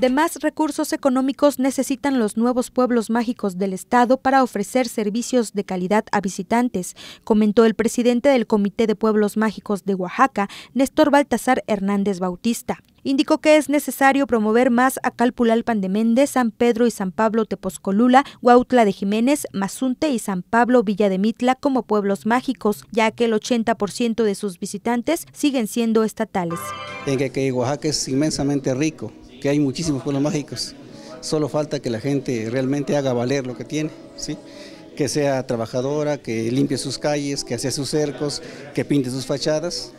demás recursos económicos necesitan los nuevos pueblos mágicos del Estado para ofrecer servicios de calidad a visitantes, comentó el presidente del Comité de Pueblos Mágicos de Oaxaca, Néstor Baltasar Hernández Bautista. Indicó que es necesario promover más a Calpulalpan de Méndez, San Pedro y San Pablo Teposcolula, Huautla de Jiménez, Mazunte y San Pablo Villa de Mitla como pueblos mágicos, ya que el 80% de sus visitantes siguen siendo estatales. que, que Oaxaca es inmensamente rico que hay muchísimos pueblos mágicos. Solo falta que la gente realmente haga valer lo que tiene, ¿sí? que sea trabajadora, que limpie sus calles, que hace sus cercos, que pinte sus fachadas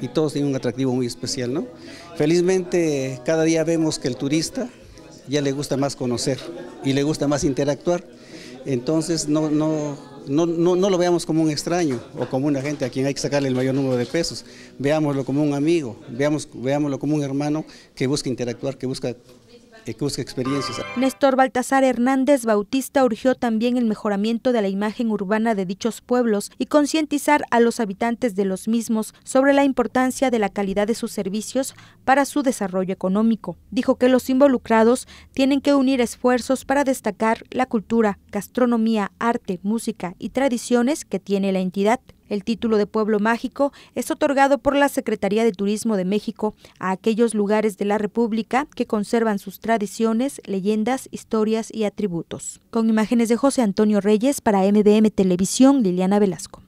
y todos tienen un atractivo muy especial. ¿no? Felizmente cada día vemos que el turista ya le gusta más conocer y le gusta más interactuar, entonces no, no no, no, no, lo veamos como un extraño o como una gente a quien hay que sacarle el mayor número de pesos, veámoslo como un amigo, veámoslo como un hermano que busca interactuar, que busca Néstor Baltasar Hernández Bautista urgió también el mejoramiento de la imagen urbana de dichos pueblos y concientizar a los habitantes de los mismos sobre la importancia de la calidad de sus servicios para su desarrollo económico. Dijo que los involucrados tienen que unir esfuerzos para destacar la cultura, gastronomía, arte, música y tradiciones que tiene la entidad. El título de Pueblo Mágico es otorgado por la Secretaría de Turismo de México a aquellos lugares de la República que conservan sus tradiciones, leyendas, historias y atributos. Con imágenes de José Antonio Reyes para MDM Televisión, Liliana Velasco.